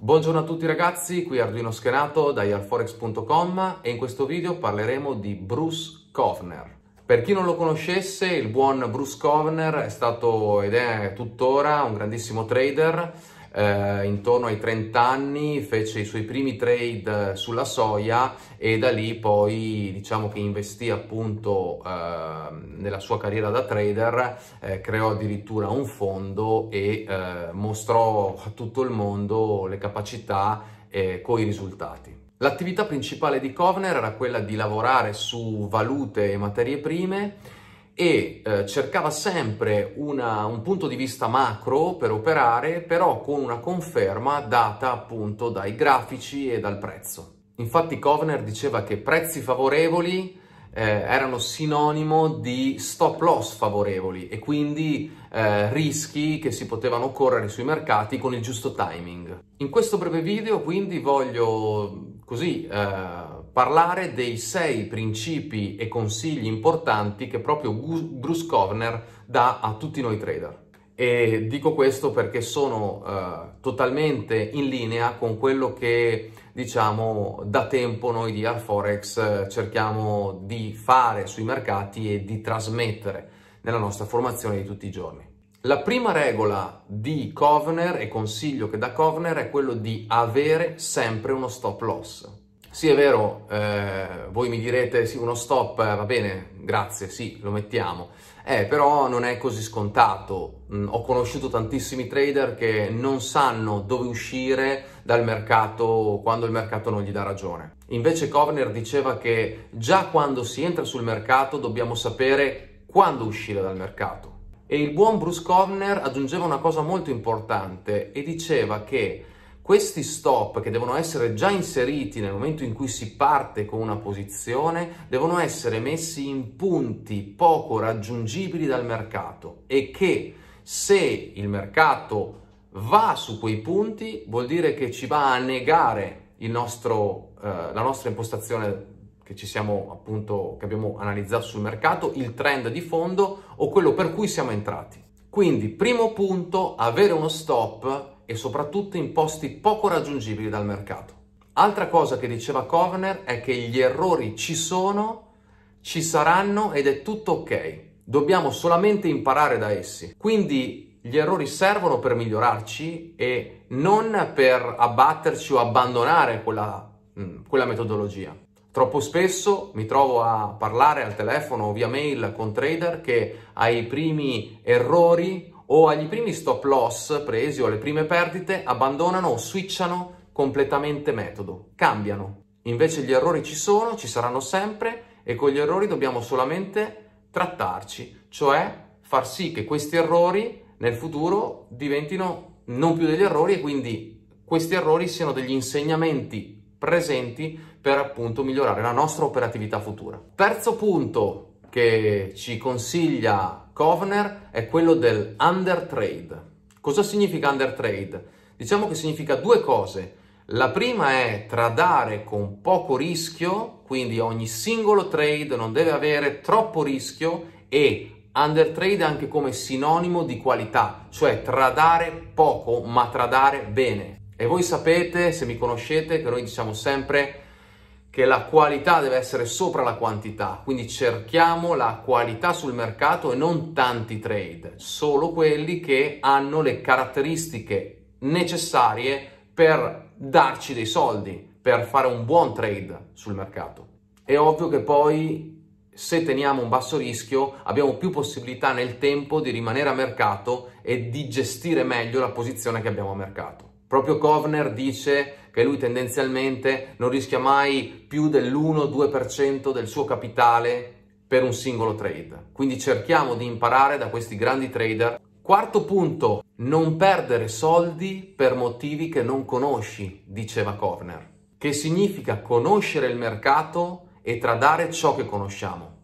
Buongiorno a tutti ragazzi, qui Arduino Schenato da ialforex.com e in questo video parleremo di Bruce Kovner. Per chi non lo conoscesse, il buon Bruce Kovner è stato ed è tuttora un grandissimo trader eh, intorno ai 30 anni fece i suoi primi trade eh, sulla soia e da lì poi diciamo che investì appunto eh, nella sua carriera da trader, eh, creò addirittura un fondo e eh, mostrò a tutto il mondo le capacità eh, con i risultati. L'attività principale di Kovner era quella di lavorare su valute e materie prime e eh, cercava sempre una, un punto di vista macro per operare, però con una conferma data appunto dai grafici e dal prezzo. Infatti Kovner diceva che prezzi favorevoli eh, erano sinonimo di stop loss favorevoli e quindi eh, rischi che si potevano correre sui mercati con il giusto timing. In questo breve video quindi voglio così eh, parlare dei sei principi e consigli importanti che proprio Bruce Kovner dà a tutti noi trader. E dico questo perché sono uh, totalmente in linea con quello che diciamo da tempo noi di Alforex eh, cerchiamo di fare sui mercati e di trasmettere nella nostra formazione di tutti i giorni. La prima regola di Kovner e consiglio che dà Kovner è quello di avere sempre uno stop loss. Sì, è vero, eh, voi mi direte, sì, uno stop, eh, va bene, grazie, sì, lo mettiamo. Eh, però non è così scontato. Mm, ho conosciuto tantissimi trader che non sanno dove uscire dal mercato quando il mercato non gli dà ragione. Invece Kovner diceva che già quando si entra sul mercato dobbiamo sapere quando uscire dal mercato. E il buon Bruce Kovner aggiungeva una cosa molto importante e diceva che questi stop che devono essere già inseriti nel momento in cui si parte con una posizione devono essere messi in punti poco raggiungibili dal mercato e che se il mercato va su quei punti vuol dire che ci va a negare nostro, eh, la nostra impostazione che ci siamo appunto che abbiamo analizzato sul mercato, il trend di fondo o quello per cui siamo entrati. Quindi, primo punto, avere uno stop e soprattutto in posti poco raggiungibili dal mercato. Altra cosa che diceva Kovner è che gli errori ci sono, ci saranno ed è tutto ok. Dobbiamo solamente imparare da essi. Quindi gli errori servono per migliorarci e non per abbatterci o abbandonare quella, mm, quella metodologia. Troppo spesso mi trovo a parlare al telefono o via mail con trader che ai primi errori o agli primi stop loss presi o alle prime perdite abbandonano o switchano completamente metodo, cambiano. Invece gli errori ci sono, ci saranno sempre e con gli errori dobbiamo solamente trattarci, cioè far sì che questi errori nel futuro diventino non più degli errori e quindi questi errori siano degli insegnamenti presenti per appunto migliorare la nostra operatività futura. Terzo punto che ci consiglia Covener è quello del trade. Cosa significa under trade? Diciamo che significa due cose. La prima è tradare con poco rischio, quindi ogni singolo trade non deve avere troppo rischio e under trade anche come sinonimo di qualità, cioè tradare poco ma tradare bene. E voi sapete, se mi conoscete, che noi diciamo sempre che la qualità deve essere sopra la quantità, quindi cerchiamo la qualità sul mercato e non tanti trade, solo quelli che hanno le caratteristiche necessarie per darci dei soldi, per fare un buon trade sul mercato. È ovvio che poi se teniamo un basso rischio abbiamo più possibilità nel tempo di rimanere a mercato e di gestire meglio la posizione che abbiamo a mercato. Proprio Kovner dice che lui tendenzialmente non rischia mai più dell'1-2% del suo capitale per un singolo trade. Quindi cerchiamo di imparare da questi grandi trader. Quarto punto, non perdere soldi per motivi che non conosci, diceva Corner, che significa conoscere il mercato e tradare ciò che conosciamo.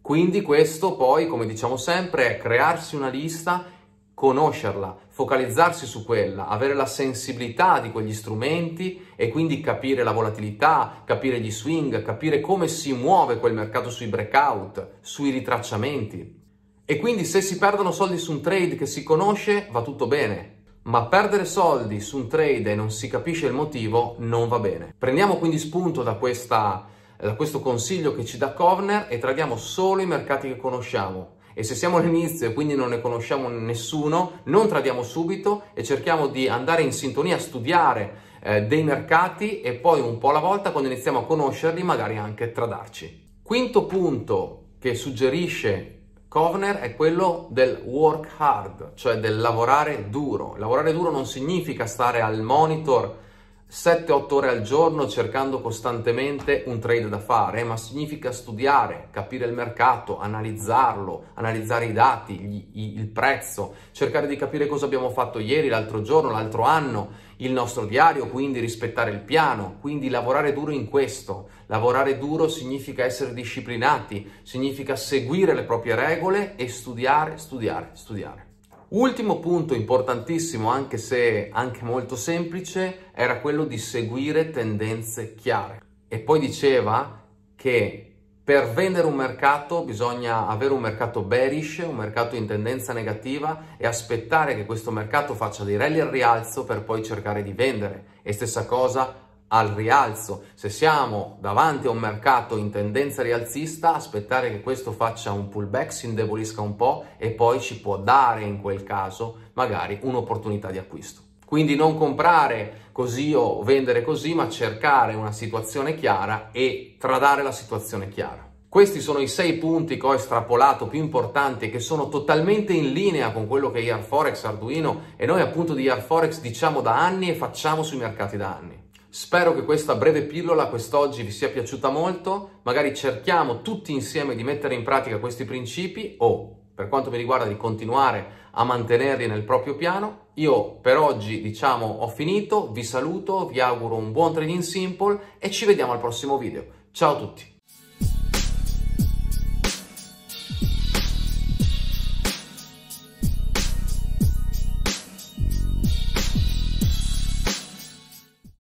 Quindi questo poi, come diciamo sempre, è crearsi una lista conoscerla, focalizzarsi su quella, avere la sensibilità di quegli strumenti e quindi capire la volatilità, capire gli swing, capire come si muove quel mercato sui breakout, sui ritracciamenti. E quindi se si perdono soldi su un trade che si conosce va tutto bene, ma perdere soldi su un trade e non si capisce il motivo non va bene. Prendiamo quindi spunto da, questa, da questo consiglio che ci dà Kovner e tradiamo solo i mercati che conosciamo e se siamo all'inizio e quindi non ne conosciamo nessuno, non tradiamo subito e cerchiamo di andare in sintonia, studiare eh, dei mercati e poi un po' alla volta quando iniziamo a conoscerli magari anche tradarci. Quinto punto che suggerisce Kovner è quello del work hard, cioè del lavorare duro. Lavorare duro non significa stare al monitor 7-8 ore al giorno cercando costantemente un trade da fare, ma significa studiare, capire il mercato, analizzarlo, analizzare i dati, gli, i, il prezzo, cercare di capire cosa abbiamo fatto ieri, l'altro giorno, l'altro anno, il nostro diario, quindi rispettare il piano, quindi lavorare duro in questo. Lavorare duro significa essere disciplinati, significa seguire le proprie regole e studiare, studiare, studiare. Ultimo punto importantissimo, anche se anche molto semplice, era quello di seguire tendenze chiare. E poi diceva che per vendere un mercato bisogna avere un mercato bearish, un mercato in tendenza negativa e aspettare che questo mercato faccia dei rally al rialzo per poi cercare di vendere. E stessa cosa al rialzo. Se siamo davanti a un mercato in tendenza rialzista, aspettare che questo faccia un pullback, si indebolisca un po' e poi ci può dare in quel caso magari un'opportunità di acquisto. Quindi non comprare così o vendere così, ma cercare una situazione chiara e tradare la situazione chiara. Questi sono i sei punti che ho estrapolato più importanti e che sono totalmente in linea con quello che è IR Forex, Arduino e noi appunto di IR Forex diciamo da anni e facciamo sui mercati da anni. Spero che questa breve pillola quest'oggi vi sia piaciuta molto, magari cerchiamo tutti insieme di mettere in pratica questi principi o, per quanto mi riguarda, di continuare a mantenerli nel proprio piano. Io per oggi, diciamo, ho finito, vi saluto, vi auguro un buon Trading Simple e ci vediamo al prossimo video. Ciao a tutti!